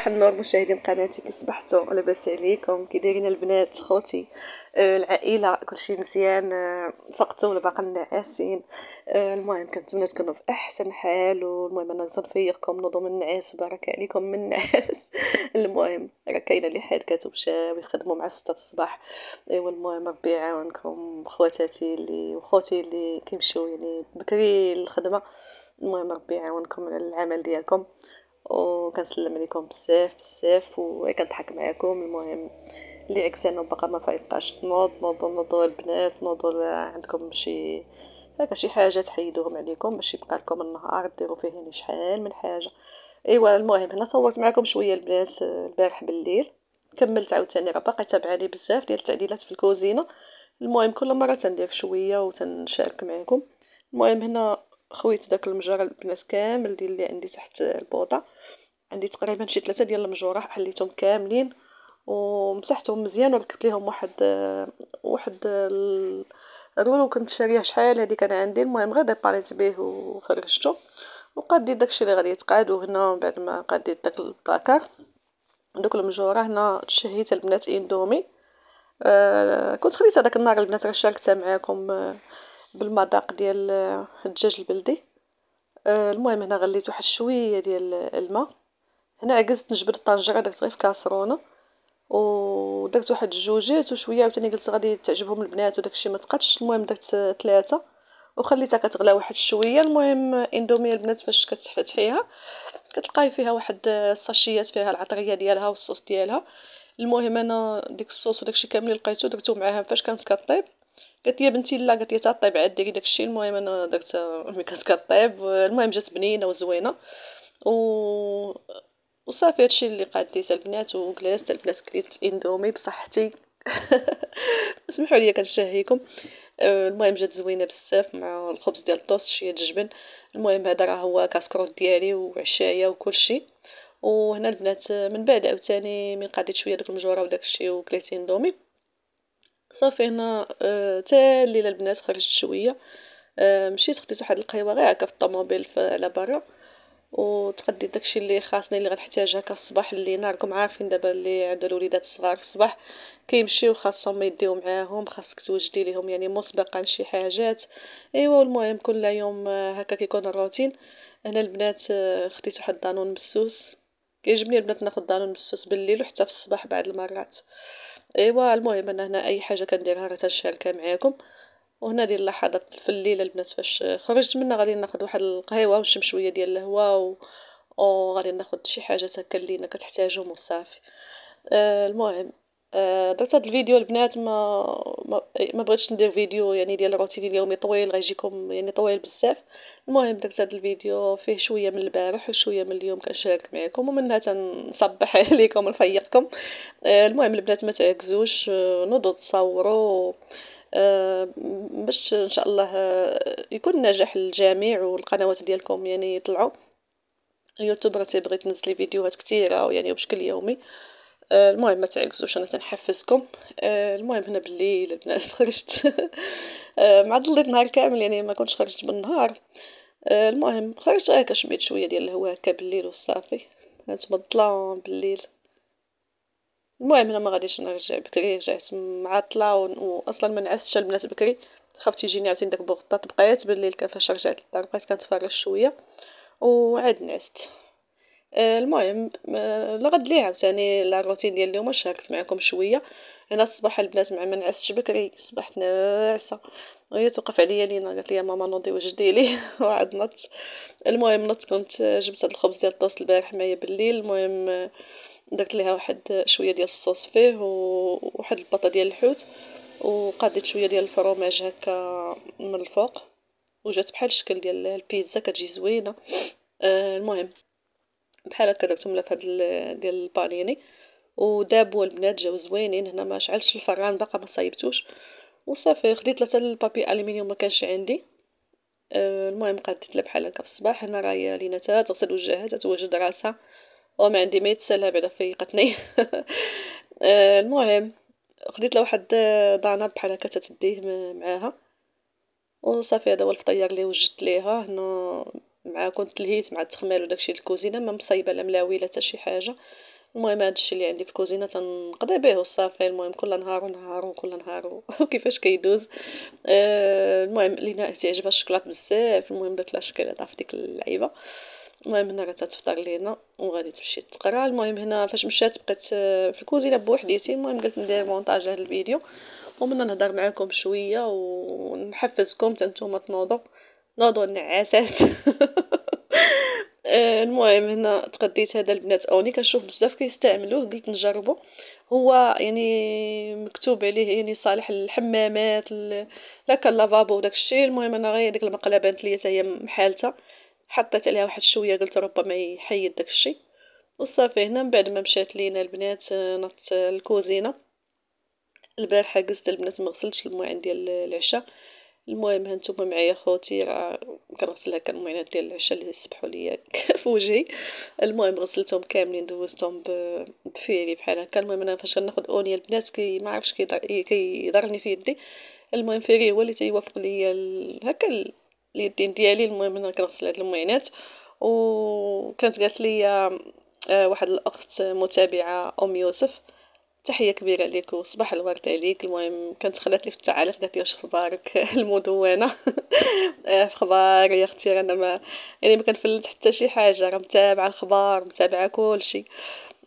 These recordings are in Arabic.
صباح النور مشاهدين قناتي كي صبحتوا لاباس عليكم كي دايرين البنات خوتي آه، العائله كلشي مزيان آه، فقتو فقتوا ولا باقا نعاسين آه، المهم كنتمنى تكونوا في احسن حال والمهم انا نصنفيكم نوضوا من النعاس بارك عليكم من النعاس المهم راه كاينه اللي حاد كتمشاو يخدموا مع 6 الصباح ايوا المهم ربي يعاونكم خواتاتي اللي وخوتي اللي كيمشيو يعني بكري للخدمه المهم ربي يعاونكم على العمل ديالكم وكنسلم عليكم بزاف بزاف وكنضحك معاكم المهم اللي عكسانو باقا ما فايقاش تنوض نوض نوض البنات نوض عندكم شي هكا شي حاجه تحيدوهم عليكم باش يبقى لكم النهار ديروا فيه يعني شحال من حاجه ايوا المهم هنا صورت معكم شويه البنات البارح بالليل كملت عاوتاني راه باقي تابعاني بزاف ديال التعديلات في الكوزينه المهم كل مره تندير شويه وتنشارك معكم المهم هنا خويت داك المجره البنات كامل ديال اللي عندي تحت البوطه عندي تقريبا شي ثلاثه ديال المجوره حليتهم كاملين ومسحتهم مزيان وركبت ليهم واحد واحد الرولو كنت شاريه شحال هادي كان عندي المهم غير ديباريت به وفرشته وقاديت داكشي اللي غادي يتقادو هنا بعد ما قاديت داك الباكار دوك المجوره هنا تشهيت البنات اندومي آه كنت خديت هذاك النهار البنات راه شاركتها معاكم آه بالمذاق ديال آه، الدجاج البلدي آه، المهم هنا غليت واحد شويه ديال الماء هنا عكزت نجبد الطنجره درت غير في كاسرونه ودرت واحد الجوجات وشويه عاوتاني قلت غادي تعجبهم البنات الشيء ما تقادش المهم درت ثلاثه وخليتها كتغلى واحد شويه المهم اندوميه البنات فاش كتفتحيها كتلقاي فيها واحد آه، الساشيات فيها العطريه ديالها والصوص ديالها المهم انا ديك الصوص الشيء كامل اللي لقيتو درتو معاها فاش كانت كطيب قالت لي بنتي لا قالت لي تعطي بعد ديري داكشي المهم انا درت امي كانت كطيب المهم جات بنينه وزوينه و وصافي هادشي اللي قديت البنات وجلست البنات كليت اندومي بصحتي اسمحوا لي كنشهيكم المهم جات زوينه بزاف مع الخبز ديال الطوست شويه الجبن المهم هذا راه هو كاسكروت ديالي وعشايه وكلشي وهنا البنات من بعد عاوتاني من قضيت شويه دوك المجوره وداكشي وكليت اندومي صافي هنا حتى آه، الليله البنات خرجت شويه آه، مشيت خديت واحد القهيوه غير هكا في الطوموبيل على برا وتقديت داكشي اللي خاصني اللي غنحتاج هكا الصباح اللي ناركم عارفين دابا اللي عندو الوليدات الصغار في الصباح كيمشيو خاصهم يديو معاهم خاصك توجدي ليهم يعني مسبقا شي حاجات ايوا المهم كل يوم آه، هكا كيكون الروتين هنا البنات خديت واحد الدانون مسوس كيعجبني البنات ناخذ دانون مسوس بالليل وحتى في الصباح بعض المرات ايوا المهم انا هنا اي حاجه كنديرها راه تنشاركها معاكم وهنا ديال اللحظات في الليله البنات فاش خرجت منها غادي ناخذ واحد القهيوه ونشم شويه ديال الهواء وغادي ناخذ شي حاجه تاكل لينا كتحتاجهم وصافي آه المهم درت آه، هذا الفيديو البنات ما ما بغيتش ندير فيديو يعني ديال الروتين اليومي طويل غيجيكم يعني طويل بزاف المهم درت هذا الفيديو فيه شويه من البارح وشويه من اليوم كنشارك معكم ومنها تنصبح عليكم ونفيقكم آه، المهم البنات ما تعكزوش آه، نوضوا تصوروا باش ان شاء الله يكون نجاح للجميع والقنوات ديالكم يعني يطلعوا اليوتيوب راه تيبغي تنزلي فيديوهات كثيره يعني بشكل يومي آه، المهم ما تعجزوش انا تنحفزكم آه، المهم هنا بالليل البنات خرجت آه، مع ضليت نهار كامل يعني ما كنتش خرجت بالنهار المهم خرجت هكا شميت شويه ديال الهواء هكا بالليل وصافي هانتوما الظلام بالليل المهم انا ما غاديش نرجع بكري رجعت معطله واصلا ما نعستش البنات بكري خفت يجيني عاوتاني داك بغطات بقيت بالليل كفاش رجعت للدار بقيت كنتفرج شويه وعاد نعست آه، المهم آه، لغد ليه عاوتاني لا روتين ديال اليوم شاركت معكم شويه انا الصباح البنات مع ما نعسش بكري صبحت ناعسه وهي توقف عليا لينا قالت لي ماما نوضي وجدي لي وعاد نط المهم نط كنت جبت هاد الخبز ديال الطاس البارح معايا بالليل المهم درت ليها واحد شويه ديال الصوص فيه وواحد البطه ديال الحوت وقاديت شويه ديال الفرماج هكا من الفوق وجات بحال الشكل ديال البيتزا كتجي زوينه آه، المهم بحال هكا درتهم لها فهاد ديال البانيني يعني. ودابو البنات جاو زوينين هنا ما شعلتش الفران باقا ما صايبتوش وصافي خديت ثلاثه البابي الومنيوم ما كانش عندي آه، المهم قعدت لها بحال هكا في الصباح هنا راهي لينا تغسل وجهها تتوجد راسها وما عندي ما يتسالها بعدا فيقتني آه، المهم خديت لها واحد دانا بحال هكا تتديه معاها وصافي هذا هو الفطير اللي وجدت ليها هنا مع كنت لهيت مع التخمال وداكشي الكوزينه ما مصايبه لا ملاوي لا حتى شي حاجه المهم هادشي اللي عندي في الكوزينه تنقضي به وصافي المهم كل نهار ونهار وكل نهار وكيفاش كيدوز آه، المهم لينا تعجبها الشوكولاط بزاف المهم درت لها شكل في ديك اللعيبه المهم هنا تفطر لينا وغادي تمشي تقرا المهم هنا فاش مشات بقيت آه، في الكوزينه بوحديتي المهم قلت ندير مونتاج هذا الفيديو ومن نهضر معاكم شويه ونحفزكم حتى نتوما تنوضوا نوضو النعاسات آه، المهم هنا تغديت هذا البنات اوني كنشوف بزاف كيستعملوه قلت نجربه هو يعني مكتوب عليه يعني صالح للحمامات لاك اللافابو وداك الشيء المهم انا غير ديك المقله بانت ليا هي محالته حطيت عليها واحد شويه قلت ربما يحيد داك الشيء وصافي هنا من بعد ما مشات لينا البنات آه، نط الكوزينه البارحه قزت البنات ما غسلتش الماء ديال العشاء المهم هانتوما معايا خوتي راه كنغسل هكا المعينات ديال العشاء اللي سبحوا ليا في وجهي المهم غسلتهم كاملين دوزتهم بفيري بحال هكا المهم انا فاش كناخد اونيه البنات كي ما عرفش كيضرني في يدي المهم فيري هو اللي تيوافق ليا هكا اليدين ديالي المهم انا كنغسل هاد المعينات وكانت قالت لي آه، واحد الاخت متابعه ام يوسف تحيه كبيره ليك وصباح الورد عليك المهم كانت خلات لي في التعليق قالت لي واش اخبارك المدونه في خبار يا اختي انا ما يعني ما كنفلت حتى شي حاجه راه متابعه الخبار متابعه كلشي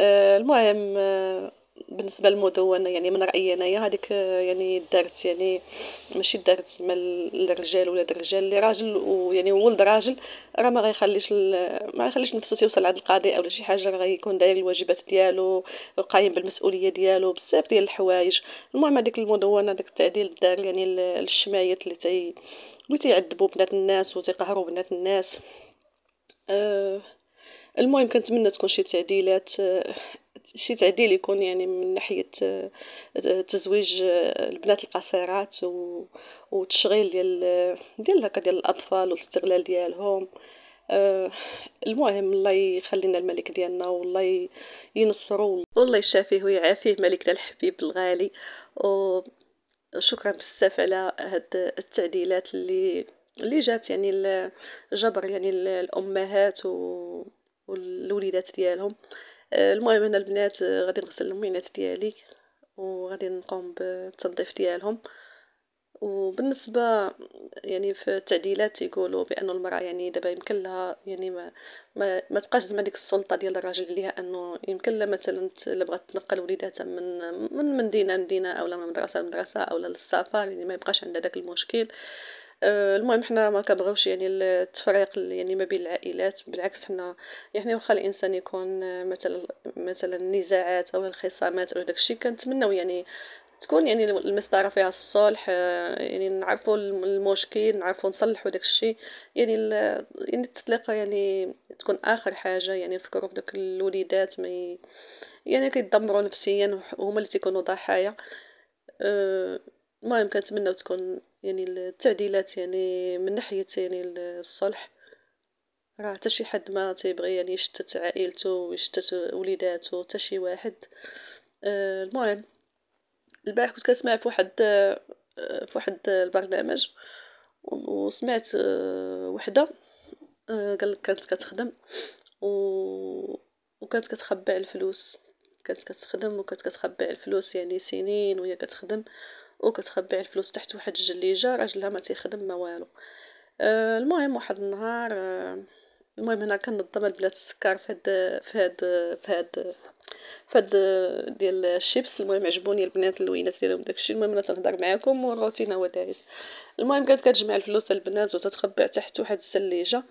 آه، المهم آه، بالنسبه للمدونه يعني من رايي انايا هذيك آه، يعني دارت يعني ماشي دارت زعما للرجال ولا الرجال اللي راجل ويعني ولد راجل راه ما غيخليش ما غيخليش نفسه تيوصل عند القاضي ولا شي حاجه راه غيكون داير الواجبات ديالو قايم بالمسؤوليه ديالو بزاف ديال الحوايج المهم هذيك المدونه داك التعديل الدار يعني الشمايات اللي تي اللي تيعذبوا بنات الناس وتيقهروا بنات الناس أه المهم كنتمنى تكون شي تعديلات آه، شي تعديل يكون يعني من ناحيه آه، تزويج آه، البنات القصيرات وتشغيل ديال آه، ديال هكا ديال الاطفال والاستغلال ديالهم المهم الله يخلينا الملك ديالنا والله ينصرو والله يشافيه ويعافيه ملكنا الحبيب الغالي وشكرا بزاف على هاد التعديلات اللي اللي جات يعني الجبر يعني الامهات والوليدات ديالهم المهم انا البنات آه، غادي نغسل المينات ديالي وغادي نقوم بالتنظيف ديالهم وبالنسبه يعني في التعديلات يقولوا بانه المراه يعني دابا يمكن لها يعني ما ما, ما تبقاش زعما ديك السلطه ديال الراجل ليها انه يمكن لها مثلا الا بغات تنقل وليداتها من من مدينه لمدينه اولا من مدرسه لمدرسه اولا للسفر يعني ما يبقاش عندها داك المشكل آه، المهم حنا ما كنبغيوش يعني التفريق يعني ما بين العائلات بالعكس حنا يعني واخا الانسان يكون آه، مثلا مثلا النزاعات او الخصامات او داكشي كنتمناو يعني تكون يعني المسطرة فيها الصلح آه، يعني نعرفوا المشكل نعرفوا نصلحوا داك الشيء يعني يعني التطليقه يعني تكون اخر حاجه يعني نفكروا في دوك الوليدات ما ي... يعني كيدمروا نفسيا وهما اللي تيكونوا ضحايا المهم أه كنتمنى تكون يعني التعديلات يعني من ناحيه يعني الصلح راه حتى شي حد ما تيبغي يعني يشتت عائلته ويشتت وليداتو حتى شي واحد آه، المهم البارح كنت كنسمع في واحد آه، في واحد البرنامج وسمعت آه، وحده قال لك كانت كتخدم و... وكانت كتخبع الفلوس كانت كتخدم وكانت كتخبع الفلوس يعني سنين وهي كتخدم وكتخبي الفلوس تحت واحد الجليجه راجلها ما تيخدم ما والو آه، المهم واحد النهار آه، المهم هنا كنظم البنات السكر في هاد في هاد في هاد في هاد ديال الشيبس المهم عجبوني البنات اللوينات ديالهم داكشي المهم انا تنهضر معاكم والروتين هو دايز المهم كانت كتجمع الفلوس البنات وتتخبع تحت واحد السليجه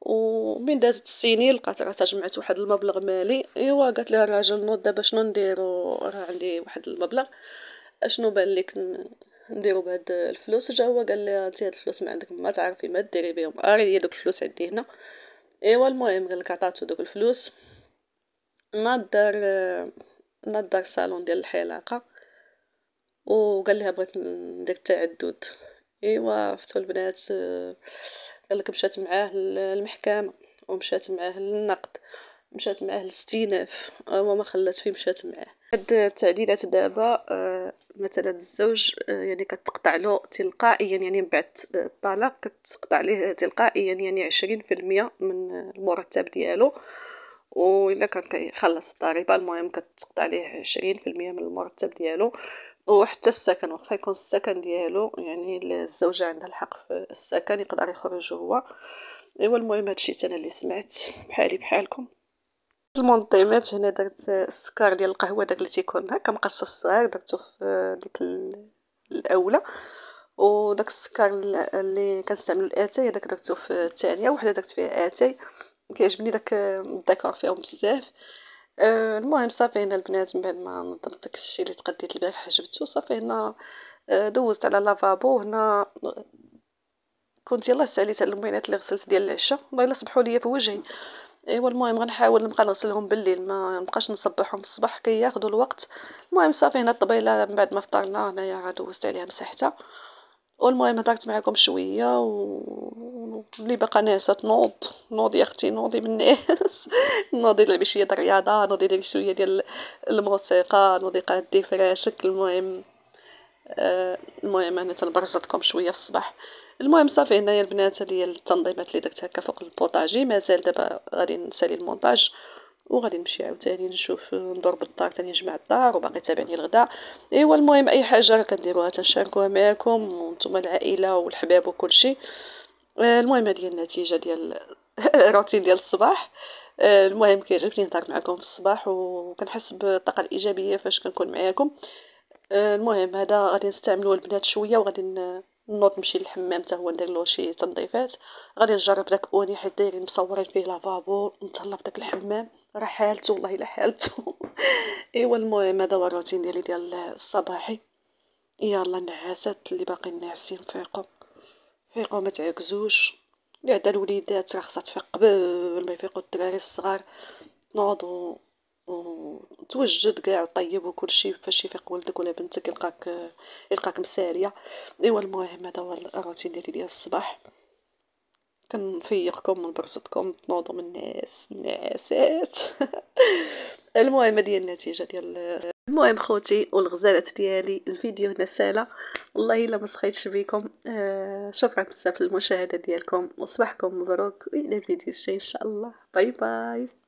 ومن دازت السنين لقات راسها جمعت واحد المبلغ مالي ايوا قالت لها الراجل نوض دابا شنو نديرو راه عندي واحد المبلغ اشنو بان لك نديرو بهاد الفلوس جا هو قال لي انت هاد الفلوس ما عندك ما تعرفي ما ديري بهم اري هي دوك الفلوس عندي هنا ايوا المهم قال لك عطاتو دوك الفلوس ناض دار ناض دار ديال الحلاقه وقال لها بغيت ندير التعدد ايوا فتو البنات قال لك مشات معاه للمحكمه ومشات معاه للنقد مشات معاه للاستئناف هو ما خلات فيه مشات معاه هاد التعديلات دابا آه، مثلا الزوج آه، يعني كتقطع له تلقائيا يعني من بعد الطلاق كتقطع ليه تلقائيا يعني عشرين في المية من المرتب ديالو وإلا كان كيخلص الضريبة المهم كتقطع ليه عشرين في المية من المرتب ديالو وحتى السكن واخا يكون السكن ديالو يعني الزوجة عندها الحق في السكن يقدر يخرج هو ايوا المهم هادشي انا اللي سمعت بحالي بحالكم المنظمات هنا درت السكر ديال القهوه داك اللي تيكون هكا مقصص صغير درتو في ديك أو وداك السكر اللي كنستعملو الاتاي هذاك درتو في الثانيه وحده درت فيها اتاي كيعجبني داك الديكور فيهم بزاف آه، المهم صافي هنا البنات من بعد ما نظمت داك الشيء اللي تقديت البارح جبتو صافي هنا آه، دوزت على لافابو هنا كنت يلاه ساليت على الموينات اللي غسلت ديال العشاء والله يلا صبحوا ليا في وجهي ايوا المهم غنحاول نبقى نغسلهم بالليل ما نبقاش نصبحهم الصباح كي ياخذوا الوقت المهم صافي هنا الطبيله من بعد ما فطرنا هنايا عاد وزت عليها مساحتها والمهم هضرت معكم شويه واللي باقا ناعسه تنوض نوضي اختي نوضي من الناس نوضي نلعبي شويه ديال الرياضه نوضي نديري شويه ديال الموسيقى نوضي قادي فراشك المهم آه المهم انا تنبرزتكم شويه في الصباح المهم صافي هنايا البنات هذه التنظيمات اللي درت هكا فوق البوطاجي مازال دابا غادي نسالي المونتاج وغادي نمشي عاوتاني نشوف ندور بالدار ثاني نجمع الدار وباقي تابعني الغداء ايوا المهم اي حاجه راه كنديروها تنشاركوها معكم وانتم العائله والحباب وكل شيء آه، المهم هذه النتيجه ديال الروتين ديال الصباح آه، المهم كيعجبني نهضر معكم في الصباح وكنحس بالطاقه الايجابيه فاش كنكون معاكم آه، المهم هذا غادي نستعملوه البنات شويه وغادي نوض نمشي للحمام حتى هو ندير له شي تنظيفات غادي نجرب داك اوني حيت دايرين مصورين فيه لافابو نتهلا فداك الحمام راه حالته والله الا حالته ايوا المهم هذا هو الروتين ديالي ديال الصباحي يلا النعاسات اللي باقي ناعسين فيقوا فيقوا ما تعكزوش اللي عندها الوليدات راه خصها تفيق قبل ما يفيقوا الدراري الصغار نوضوا توجد كاع طيب وكل شيء فاش يفيق ولدك ولا بنتك يلقاك يلقاك مساريه ايوا المهم هذا هو الروتين ديالي ديال الصباح كنفيقكم برصتكم تنوضوا من الناس النعاسات المهم هذه النتيجه ديال المهم خوتي والغزالات ديالي الفيديو هنا سالا والله الا ما سخيتش بكم آه، شكرا بزاف للمشاهده ديالكم وصباحكم مبروك والى الفيديو الجاي ان شاء الله باي باي